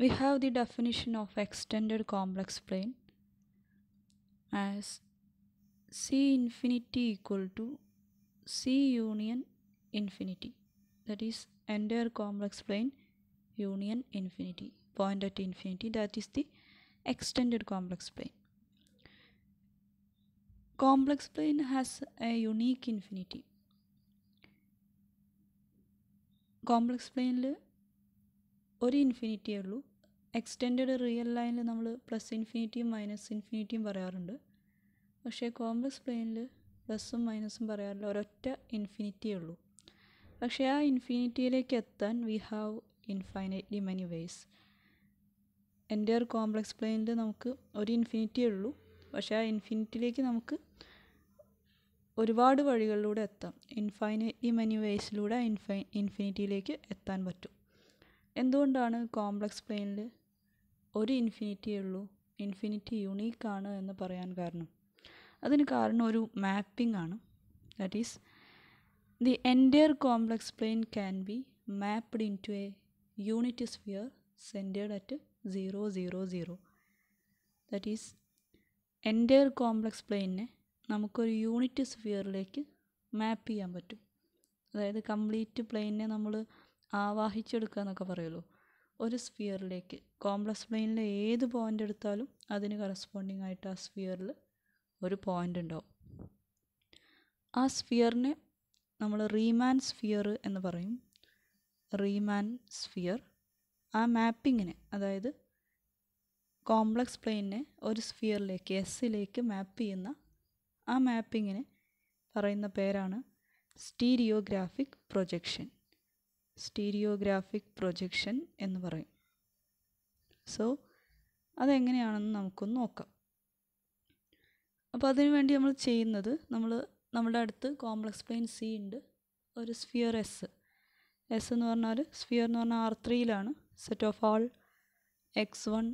we have the definition of extended complex plane as C infinity equal to C union infinity that is entire complex plane union infinity point at infinity that is the extended complex plane. Complex plane has a unique infinity. complex plane ഒരു ഇൻഫിനിറ്റിയേ ഉള്ളൂ extend real ലൈനിൽ നമ്മൾ plus ഇൻഫിനിറ്റിയും minus ഇൻഫിനിറ്റിയും പറയാറുണ്ട് പക്ഷേ complex പ്ലെയിനിൽ പ്ലസ്സും മൈനസും പറയാറില്ല ഒരൊറ്റ ഇൻഫിനിറ്റിയേ ഉള്ളൂ പക്ഷേ ആ ഇൻഫിനിറ്റിയിലേക്ക് എത്താൻ we have infinitely many ways എൻ്റെ ഒരു കോംപ്ലക്സ് പ്ലെയിനിൽ നമുക്ക് ഒരു ഇൻഫിനിറ്റിയേ ഉള്ളൂ പക്ഷേ ആ ഇൻഫിനിറ്റിയിലേക്ക് നമുക്ക് ഒരുപാട് വഴികളിലൂടെ എത്താം ഇൻഫൈനൈറ്റ്ലി മെനി വേസിലൂടെ ഇൻഫൈ ഇൻഫിനിറ്റിയിലേക്ക് എത്താൻ പറ്റും എന്തുകൊണ്ടാണ് കോംപ്ലക്സ് പ്ലെയിനിൽ ഒരു ഇൻഫിനിറ്റിയേ ഉള്ളൂ ഇൻഫിനിറ്റി യുണീക്കാണ് എന്ന് പറയാൻ കാരണം അതിന് കാരണം ഒരു മാപ്പിംഗ് ആണ് that is the entire complex plane can be mapped into a unit sphere centred at zero zero zero that is entire complex പ്ലെയിനിനെ നമുക്കൊരു യൂണിറ്റ് സ്ഫിയറിലേക്ക് മാപ്പ് ചെയ്യാൻ പറ്റും അതായത് കംപ്ലീറ്റ് പ്ലെയിനിനെ നമ്മൾ ആവാഹിച്ചെടുക്കുക എന്നൊക്കെ പറയുമല്ലോ ഒരു സ്ഫിയറിലേക്ക് കോംപ്ലക്സ് പ്ലെയിനിലെ ഏത് പോയിൻ്റ് എടുത്താലും അതിന് കറസ്പോണ്ടിങ് ആയിട്ട് ആ സ്ഫിയറിൽ ഒരു പോയിൻ്റ് ഉണ്ടാവും ആ സ്ഫിയറിനെ നമ്മൾ റീമാൻ സ്ഫിയർ എന്ന് പറയും റീമാൻ സ്ഫിയർ ആ മാപ്പിങ്ങിനെ അതായത് കോംപ്ലക്സ് പ്ലെയിനിനെ ഒരു സ്ഫിയറിലേക്ക് എസ്സിലേക്ക് മാപ്പ് ചെയ്യുന്ന ആ മാപ്പിങ്ങിനെ പറയുന്ന പേരാണ് സ്റ്റീരിയോഗ്രാഫിക് പ്രൊജക്ഷൻ സ്റ്റീരിയോഗ്രാഫിക് പ്രൊജക്ഷൻ എന്ന് പറയും സോ അതെങ്ങനെയാണെന്ന് നമുക്കൊന്ന് നോക്കാം അപ്പോൾ അതിനുവേണ്ടി നമ്മൾ ചെയ്യുന്നത് നമ്മൾ നമ്മുടെ അടുത്ത് കോംപ്ലക്സ് പ്ലെയിൻ സി ഉണ്ട് ഒരു സ്ഫിയർ എസ് എസ് എന്ന് പറഞ്ഞാൽ സ്ഫിയർ എന്ന് പറഞ്ഞാൽ ആർ ത്രീയിലാണ് set of all x one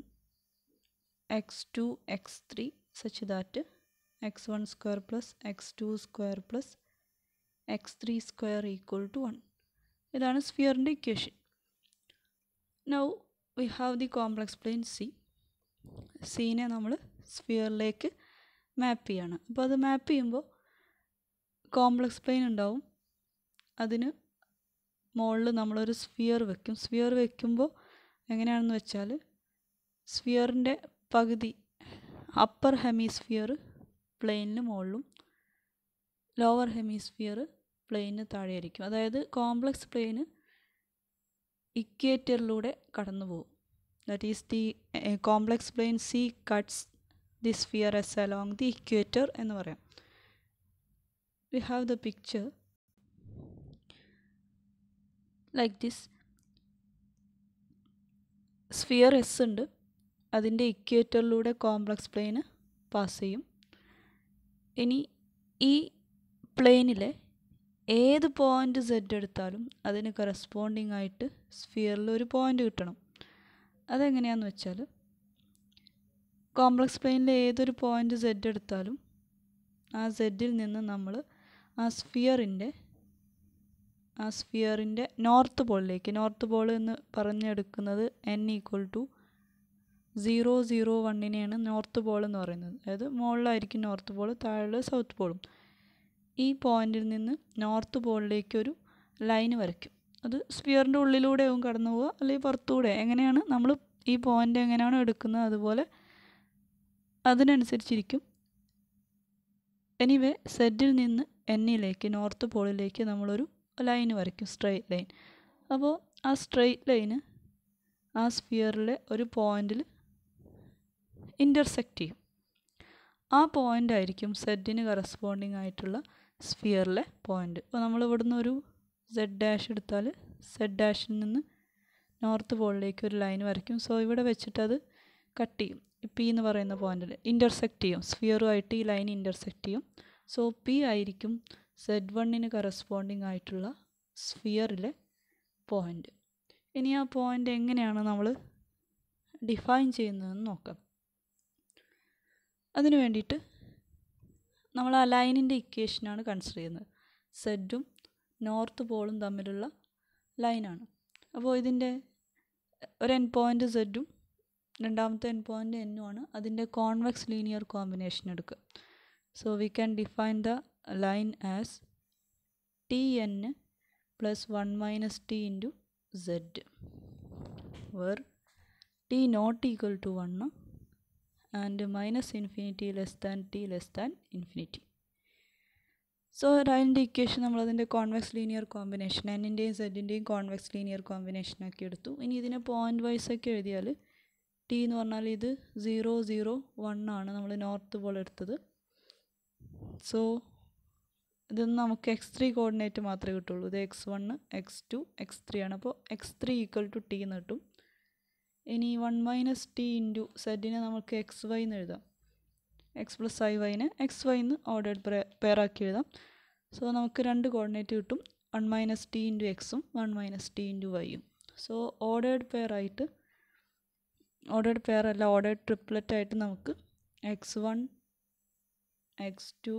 x two x three such that x one square plus x two square plus x three square equal to one ഇതാണ് സ്ഫിയറിൻ്റെ equation now we have the complex plane C സീനെ നമ്മൾ സ്ഫിയറിലേക്ക് മാപ്പ് ചെയ്യാണ് അപ്പോൾ അത് മാപ്പ് ചെയ്യുമ്പോൾ complex plain ഉണ്ടാവും അതിന് മുകളിൽ നമ്മളൊരു സ്ഫിയർ വെക്കും സ്ഫിയർ വെക്കുമ്പോൾ എങ്ങനെയാണെന്ന് വെച്ചാൽ സ്ഫിയറിൻ്റെ പകുതി അപ്പർ ഹെമിസ്ഫിയർ പ്ലെയിനിന് മുകളിലും ലോവർ ഹെമിസ്ഫിയർ പ്ലെയിന് താഴെയായിരിക്കും അതായത് കോംപ്ലക്സ് പ്ലെയിന് ഇക്വേറ്ററിലൂടെ കടന്നു പോകും that is the complex plane C cuts the sphere S along the equator എന്ന് പറയാം we have the picture like this sphere S ഉണ്ട് അതിൻ്റെ ഇക്വേറ്ററിലൂടെ കോംപ്ലക്സ് പ്ലെയിന് പാസ് ചെയ്യും ഇനി ഈ പ്ലെയിനിലെ ഏത് പോയിൻ്റ് സെഡ് എടുത്താലും അതിന് കറസ്പോണ്ടിങ് ആയിട്ട് സ്ഫിയറിൽ ഒരു പോയിൻ്റ് കിട്ടണം അതെങ്ങനെയാണെന്ന് വെച്ചാൽ കോംപ്ലക്സ് പ്ലെയിനിലെ ഏതൊരു പോയിൻ്റ് സെഡ് എടുത്താലും ആ സെഡിൽ നിന്ന് നമ്മൾ ആ സ്ഫിയറിൻ്റെ ആ സ്ഫിയറിൻ്റെ നോർത്ത് പോളിലേക്ക് നോർത്ത് പോൾ എന്ന് പറഞ്ഞെടുക്കുന്നത് N equal to zero zero വണ്ണിനെയാണ് നോർത്ത് പോൾ എന്ന് പറയുന്നത് അതായത് മുകളിലായിരിക്കും നോർത്ത് പോൾ താഴെ സൗത്ത് പോളും ഈ പോയിന്റിൽ നിന്ന് നോർത്ത് പോളിലേക്കൊരു ലൈൻ വരയ്ക്കും അത് സ്പിയറിൻ്റെ ഉള്ളിലൂടെയും കടന്നു പോവുക അല്ലെങ്കിൽ പുറത്തുകൂടെ എങ്ങനെയാണ് നമ്മൾ ഈ പോയിന്റ് എങ്ങനെയാണോ എടുക്കുന്നത് അതുപോലെ അതിനനുസരിച്ചിരിക്കും എനിവേ സെഡിൽ നിന്ന് എന്നിലേക്ക് നോർത്ത് പോളിലേക്ക് നമ്മളൊരു ലൈൻ വരയ്ക്കും സ്ട്രെയിറ്റ് ലൈൻ അപ്പോൾ ആ സ്ട്രെയിറ്റ് ലൈന് ആ സ്ഫിയറിലെ ഒരു പോയിന്റിൽ ഇൻ്റർസെക്റ്റ് ചെയ്യും ആ പോയിൻ്റ് ആയിരിക്കും സെഡിന് കറസ്പോണ്ടിങ് ആയിട്ടുള്ള സ്ഫിയറിലെ പോയിന്റ് അപ്പോൾ നമ്മൾ നിന്ന് ഒരു സെഡ് ഡാഷ് എടുത്താൽ സെഡ് ഡാഷിൽ നിന്ന് നോർത്ത് പോളിലേക്ക് ഒരു ലൈൻ വരയ്ക്കും സോ ഇവിടെ അത് കട്ട് ചെയ്യും പി എന്ന് പറയുന്ന പോയിന്റിൽ ഇൻ്റർസെക്റ്റ് ചെയ്യും സ്ഫിയറുമായിട്ട് ഈ ലൈൻ ഇൻ്റർസെക്റ്റ് ചെയ്യും സോ പി ആയിരിക്കും സെഡ് വണ്ണിന് കറസ്പോണ്ടിങ് ആയിട്ടുള്ള സ്ഫിയറിലെ പോയിൻ്റ് ഇനി ആ പോയിൻ്റ് എങ്ങനെയാണ് നമ്മൾ ഡിഫൈൻ ചെയ്യുന്നതെന്ന് നോക്കാം അതിനു വേണ്ടിയിട്ട് നമ്മൾ അലൈനിൻ്റെ ഇക്വേഷനാണ് കൺസിഡർ ചെയ്യുന്നത് സെഡും നോർത്ത് പോളും തമ്മിലുള്ള ലൈനാണ് അപ്പോൾ ഇതിൻ്റെ ഒരു എൻ പോയിൻ്റ് സെഡും രണ്ടാമത്തെ എൻ പോയിൻ്റ് എന്നും ആണ് അതിൻ്റെ കോൺവെക്സ് ലീനിയർ കോമ്പിനേഷൻ എടുക്കുക so we can define the line as t N plus one minus t into z where t not equal to one and minus infinity less than t less than infinity. So റൈൻ്റെ equation നമ്മളതിൻ്റെ convex linear കോമ്പിനേഷൻ എന്നിൻ്റെയും സെറ്റിൻ്റെയും convex linear കോമ്പിനേഷനൊക്കെ എടുത്തു ഇനി ഇതിനെ point vice ഒക്കെ എഴുതിയാൽ ടി എന്ന് പറഞ്ഞാൽ ഇത് സീറോ സീറോ വൺ ആണ് നമ്മൾ നോർത്ത് പോലെ എടുത്തത് സോ ഇതൊന്നും നമുക്ക് എക്സ് ത്രീ കോർഡിനേറ്റ് മാത്രമേ കിട്ടുള്ളൂ ഇത് x one x two x three ആണ് അപ്പോൾ x three equal to t എന്ന് കിട്ടും ഇനി വൺ മൈനസ് ടി ഇൻറ്റു സെഡിനെ നമുക്ക് എക്സ് വൈ എന്ന് എഴുതാം എക്സ് പ്ലസ് ഐ വൈനെ എക്സ് വൈ എന്ന് ഓർഡേഡ് പെയറാക്കി എഴുതാം സോ നമുക്ക് രണ്ട് കോർഡിനേറ്റ് കിട്ടും വൺ മൈനസ് ടി ഇൻറ്റു എക്സും വൺ മൈനസ് ടി ഇൻറ്റു വൈയും സോ ഓർഡേഡ് പെയറായിട്ട് ഓർഡേഡ് പെയർ അല്ല ഓർഡേഡ് ട്രിപ്ലറ്റ് ആയിട്ട് നമുക്ക് x one x two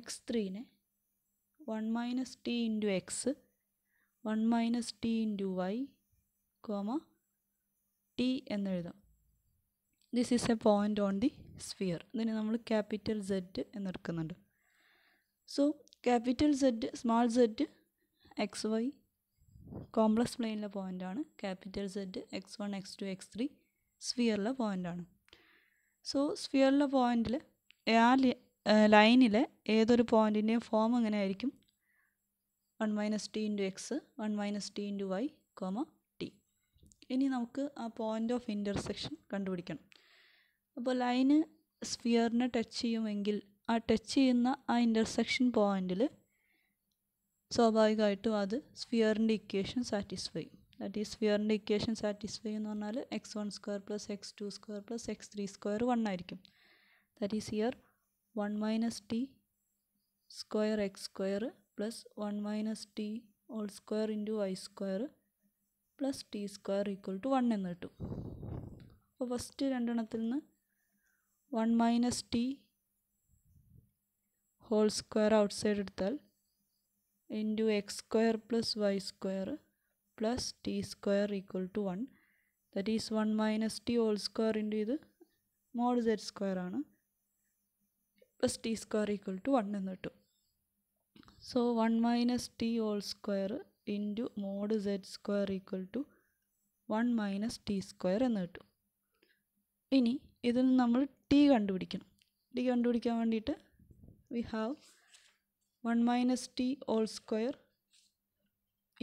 X ത്രീനെ one minus t into x one minus t into y comma t എന്നെഴുതാം this is a point on the sphere ഇതിന് നമ്മൾ capital z എന്നെടുക്കുന്നുണ്ട് so capital z small z x y complex പ്ലെയിനിലെ പോയിൻ്റാണ് capital z x one x two x three സ്ഫിയറിലെ പോയിൻ്റാണ് so സ്ഫിയറിലെ പോയിൻ്റിൽ ആ ലൈനിലെ ഏതൊരു പോയിൻറ്റിൻ്റെയും ഫോം എങ്ങനെയായിരിക്കും one minus t into x one minus t into y comma ഇനി നമുക്ക് ആ പോയിൻ്റ് ഓഫ് ഇൻ്റർസെക്ഷൻ കണ്ടുപിടിക്കണം അപ്പോൾ ലൈന് സ്ഫിയറിനെ ടച്ച് ചെയ്യുമെങ്കിൽ ആ ടച്ച് ചെയ്യുന്ന ആ ഇൻ്റർസെക്ഷൻ പോയിന്റിൽ സ്വാഭാവികമായിട്ടും അത് സ്ഫിയറിൻ്റെ ഇക്വേഷൻ സാറ്റിസ്ഫൈ ദാറ്റ് ഈ സ്ഫിയറിൻ്റെ ഇക്വേഷൻ സാറ്റിസ്ഫൈ എന്ന് പറഞ്ഞാൽ x one square plus x two square plus x three square one ആയിരിക്കും that is year one minus t square x square plus one minus t all square into y square plus t square equal to one എന്ന് കിട്ടും അപ്പോൾ first രണ്ടെണ്ണത്തിൽ നിന്ന് one minus t whole square outside എടുത്താൽ into x square plus y square plus t square equal to one that is one minus t whole square into ഇത് mod z square ആണ് plus t square equal to one എന്ന് കിട്ടും so one minus t whole square into mod z square equal to one minus t square എന്ന് കിട്ടും ഇനി ഇതിൽ നിന്ന് നമ്മൾ ടി കണ്ടുപിടിക്കണം ടി കണ്ടുപിടിക്കാൻ വേണ്ടിയിട്ട് we have one minus t all square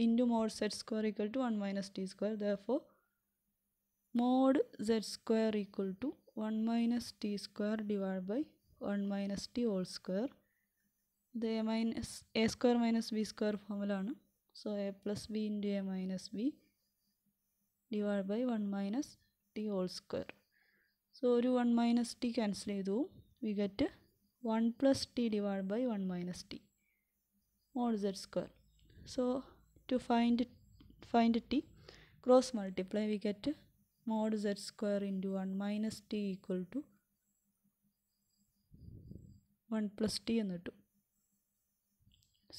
into mod z square equal to one minus t square though mod z square equal to one minus t square divide by one minus t all square ഇത് a minus a square minus b square ഫോമിലാണ് So a plus b into a minus b divided by 1 minus t whole square. So 1 minus t cancel ചെയ്തു we get 1 plus t divided by 1 minus t mod z square. So to find find t cross multiply we get mod z square into 1 minus t equal to 1 plus t എന്ന്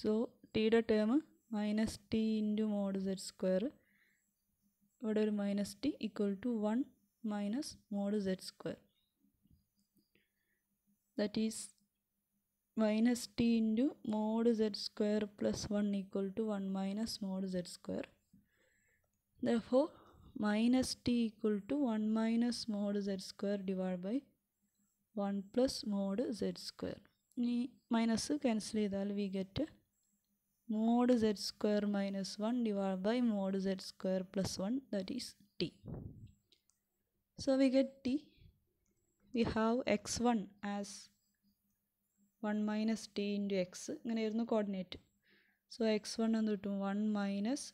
so t ടിയുടെ term Minus t into mod z square, ഇവിടെ minus t equal to one minus mod z square. that is minus t into mod z square plus 1 equal to 1 minus mod z square. Therefore, minus t equal to 1 minus mod z square divided by 1 plus mod z square. Minus cancel we get mod z square minus 1 divided by mod z square plus 1 that is t. So we get t. We have x1 as 1 minus t into x. coordinate. So x1 and 1 minus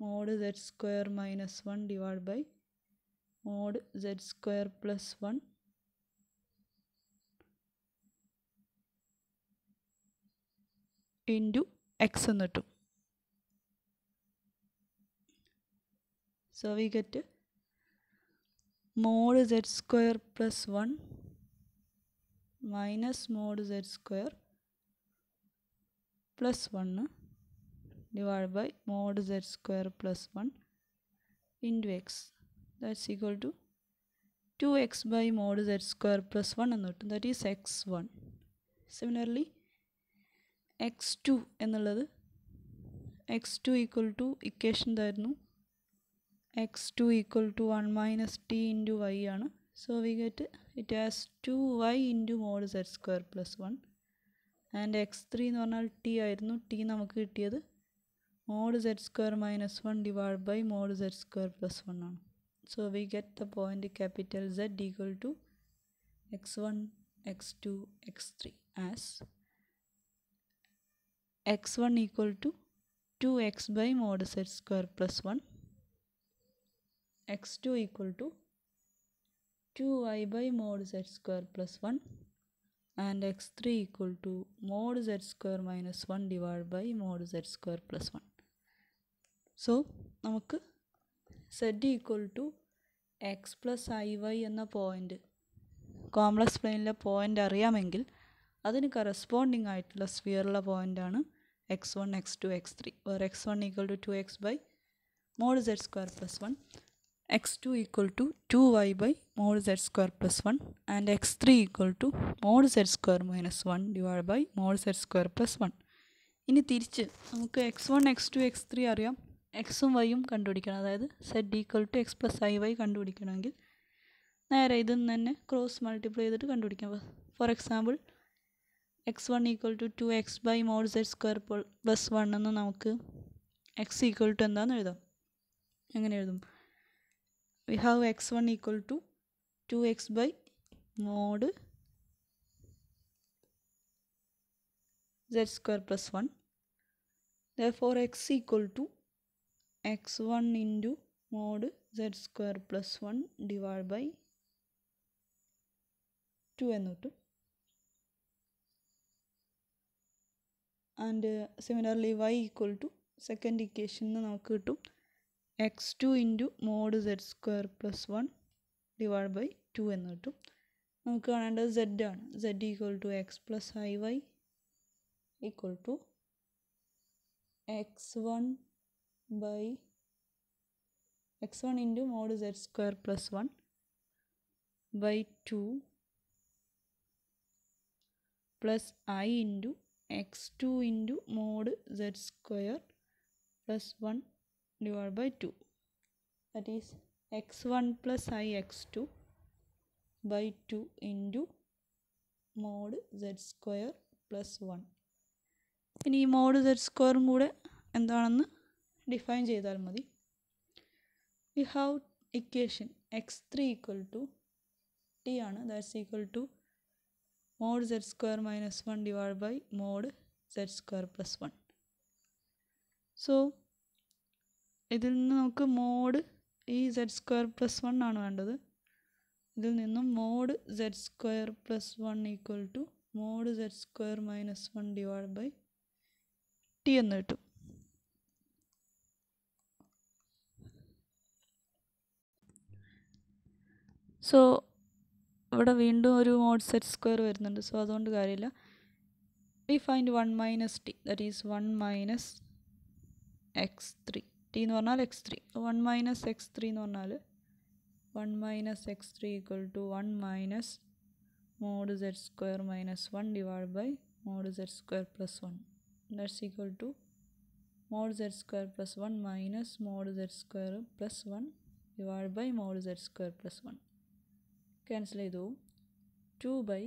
mod z square minus 1 divided by mod z square plus 1. into x in the 2. So we get zed z square plus 1 minus mod z square plus 1 divided by mod z square plus 1 into x that's equal to 2x by mod z square plus 1 and that is x1 similarly x two എന്നുള്ളത് x two equal to equation ഇതായിരുന്നു x two equal to one minus t into y ആണ് so we get it as two y into mod z square plus one and x three എന്ന് പറഞ്ഞാൽ t ആയിരുന്നു t നമുക്ക് കിട്ടിയത് mod z square minus one divide by mod z square plus one ആണ് so we get the point capital z equal to x one x two x three as x one equal to two x by mod z square plus one x two equal to two y by mod z square plus one and x three equal to mod z square minus one divide by mod z square plus one so നമുക്ക് z equal to x plus i y എന്ന point complex പ്ലെയിനിലെ point അറിയാമെങ്കിൽ അതിന് corresponding ആയിട്ടുള്ള സ്ഫിയറുള്ള പോയിൻ്റാണ് x one x two x three or x one equal to two x by mod z square plus one x two equal to two y by mod z square plus one and x three equal to mod z square minus one divide by z square plus one ഇനി തിരിച്ച് നമുക്ക് x one x two x three അറിയാം എക്സും വൈയും കണ്ടുപിടിക്കണം അതായത് z equal to x plus i y കണ്ടുപിടിക്കണമെങ്കിൽ നേരെ ഇതിൽ നിന്ന് തന്നെ ക്രോസ് മൾട്ടിപ്ലൈ ചെയ്തിട്ട് കണ്ടുപിടിക്കാം for example x one equal to two x by mod z square plus one എന്ന് നമുക്ക് എക്സ് ഈക്വൽ ടു എന്താന്ന് എഴുതാം എങ്ങനെ എഴുതും we have x one equal to two x by mod z square plus one for therefore x equal to x1 into mod z square plus 1 divided by 2 എന്നിട്ട് and similarly y equal to second equation എന്ന് നമുക്ക് കിട്ടും x two into mod z square plus one divide by two എന്ന് കിട്ടും നമുക്ക് കാണേണ്ടത് z ആണ് z equal to x plus i y equal to x one by x one into mod z square plus one by two plus i into x two into mod z square plus one divide by two that is X one plus i x two by two into mod z square plus one ഇനി ഈ mode Z സ്ക്വയറും കൂടെ എന്താണെന്ന് define ചെയ്താൽ മതി we have equation x three equal to t ആണ് that's equal to mod z square minus one divide by mod z square plus one so ഇതിൽ നിന്ന് നമുക്ക് മോഡ് ഈ സെഡ് സ്ക്വയർ പ്ലസ് വൺ ആണ് വേണ്ടത് ഇതിൽ നിന്നും mod z square plus one equal to mod z square minus one divide by t എന്ന് കിട്ടും സോ അവിടെ വീണ്ടും ഒരു മോഡ് സെറ്റ് സ്ക്വയർ വരുന്നുണ്ട് സോ അതുകൊണ്ട് കാര്യമില്ല we find one minus t that is one minus x three t എന്ന് പറഞ്ഞാൽ x three one minus x three എന്ന് പറഞ്ഞാൽ one minus x three equal to one minus mod z square minus one divide by mod z square plus one that's equal to mod z square plus one minus mod z square plus one divide by mod z square plus one cancel ചെയ്തു പോകും two by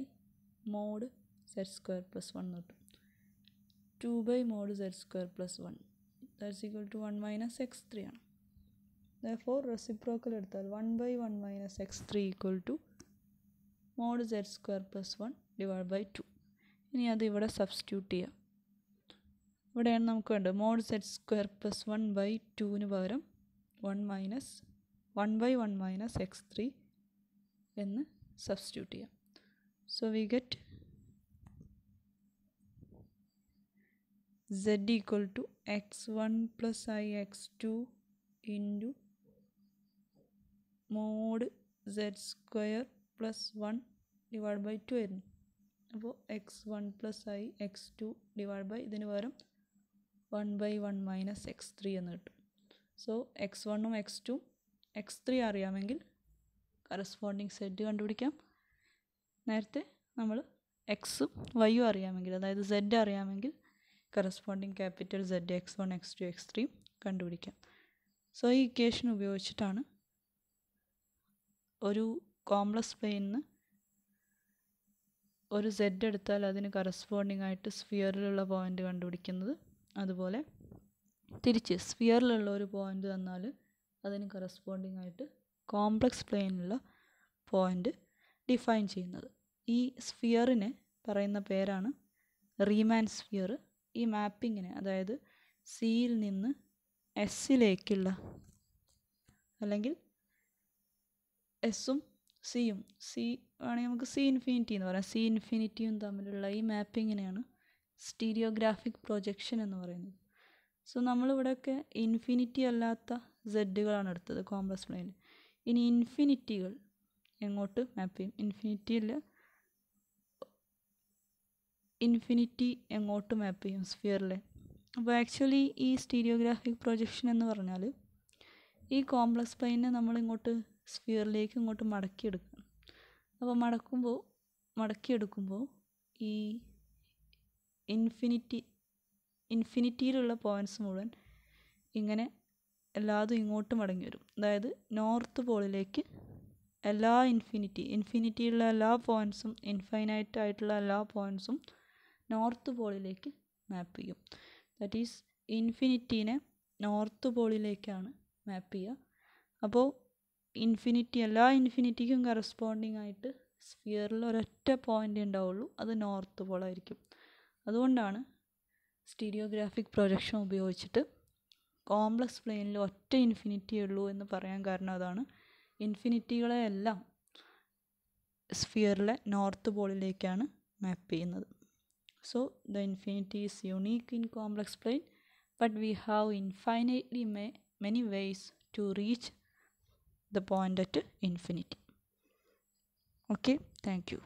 mod z square plus one എന്ന് കിട്ടും two by mod z square plus one that's equal to one minus x three ആണ് for reciprocal എടുത്താൽ one by one minus x three equal to mod z square plus one divide by to ഇനി അത് ഇവിടെ substitute ചെയ്യാം ഇവിടെയാണ് നമുക്ക് വേണ്ടത് mod z square plus one by ടുവിന് പകരം one minus one by one minus x three എന്ന് സബ്സ്റ്റിറ്റ്യൂട്ട് ചെയ്യാം so we get z equal to x one plus i x two into mod z square plus one divide by two ആയിരുന്നു അപ്പോൾ x one plus i x two divide by ഇതിന് പകരം one by one minus x three എന്ന് കിട്ടും so X വണ്ണും x two x three അറിയാമെങ്കിൽ corresponding z കണ്ടുപിടിക്കാം നേരത്തെ നമ്മൾ എക്സും വൈയും അറിയാമെങ്കിൽ അതായത് സെഡ് അറിയാമെങ്കിൽ corresponding capital z x one x two x ത്രീയും കണ്ടുപിടിക്കാം സോ ഈ ഇക്വേഷൻ ഉപയോഗിച്ചിട്ടാണ് ഒരു കോംപ്ലക്സ് പ്ലെയിനിന്ന് ഒരു സെഡ് എടുത്താൽ അതിന് കറസ്പോണ്ടിങ് ആയിട്ട് സ്ഫിയറിലുള്ള പോയിൻ്റ് കണ്ടുപിടിക്കുന്നത് അതുപോലെ തിരിച്ച് സ്ഫിയറിലുള്ള ഒരു പോയിൻ്റ് തന്നാൽ അതിന് കറസ്പോണ്ടിങ് ആയിട്ട് കോംപ്ലക്സ് പ്ലെയിനിലുള്ള പോയിൻ്റ് ഡിഫൈൻ ചെയ്യുന്നത് ഈ സ്ഫിയറിനെ പറയുന്ന പേരാണ് റീമാൻ സ്ഫിയർ ഈ മാപ്പിങ്ങിനെ അതായത് സിയിൽ നിന്ന് എസ്സിലേക്കുള്ള അല്ലെങ്കിൽ എസ്സും സിയും സി വേണമെങ്കിൽ നമുക്ക് സി ഇൻഫിനിറ്റി എന്ന് പറയാം സി ഇൻഫിനിറ്റിയും തമ്മിലുള്ള ഈ മാപ്പിങ്ങിനെയാണ് സ്റ്റീരിയോഗ്രാഫിക് പ്രൊജക്ഷൻ എന്ന് പറയുന്നത് സോ നമ്മളിവിടെയൊക്കെ ഇൻഫിനിറ്റി അല്ലാത്ത സെഡുകളാണ് എടുത്തത് കോംപ്ലക്സ് പ്ലെയിനിൽ ഇനി ഇൻഫിനിറ്റികൾ എങ്ങോട്ട് മാപ്പ് ചെയ്യും ഇൻഫിനിറ്റിയിൽ ഇൻഫിനിറ്റി എങ്ങോട്ട് മാപ്പ് ചെയ്യും സ്ഫിയറിൽ അപ്പോൾ ആക്ച്വലി ഈ സ്റ്റീരിയോഗ്രാഫിക് പ്രൊജക്ഷൻ എന്ന് പറഞ്ഞാൽ ഈ കോംപ്ലക്സ് പ്ലെയിനെ നമ്മൾ ഇങ്ങോട്ട് സ്ഫിയറിലേക്ക് ഇങ്ങോട്ട് മടക്കിയെടുക്കണം അപ്പോൾ മടക്കുമ്പോൾ മടക്കിയെടുക്കുമ്പോൾ ഈ ഇൻഫിനിറ്റി ഇൻഫിനിറ്റിയിലുള്ള പോയിൻറ്റ്സ് മുഴുവൻ ഇങ്ങനെ എല്ലാതും ഇങ്ങോട്ട് മടങ്ങി വരും അതായത് നോർത്ത് പോളിലേക്ക് എല്ലാ ഇൻഫിനിറ്റി ഇൻഫിനിറ്റിയുള്ള എല്ലാ പോയിൻസും ഇൻഫൈനൈറ്റ് ആയിട്ടുള്ള എല്ലാ പോയിൻസും നോർത്ത് പോളിലേക്ക് മാപ്പ് ചെയ്യും ദാറ്റ് ഈസ് ഇൻഫിനിറ്റീനെ നോർത്ത് പോളിലേക്കാണ് മാപ്പ് ചെയ്യുക അപ്പോൾ ഇൻഫിനിറ്റി എല്ലാ ഇൻഫിനിറ്റിക്കും കറസ്പോണ്ടിങ് ആയിട്ട് സ്ഫിയറിൽ ഒരൊറ്റ പോയിൻ്റ് ഉണ്ടാവുള്ളൂ അത് നോർത്ത് പോളായിരിക്കും അതുകൊണ്ടാണ് സ്റ്റീരിയോഗ്രാഫിക് പ്രൊജക്ഷൻ ഉപയോഗിച്ചിട്ട് കോംപ്ലക്സ് പ്ലെയിനിൽ ഒറ്റ ഇൻഫിനിറ്റി ഉള്ളൂ എന്ന് പറയാൻ കാരണം അതാണ് ഇൻഫിനിറ്റികളെ എല്ലാം സ്ഫിയറിലെ നോർത്ത് പോളിലേക്കാണ് മാപ്പ് ചെയ്യുന്നത് so the infinity is unique in complex plane but we have infinitely may many ways to reach the point at infinity okay thank U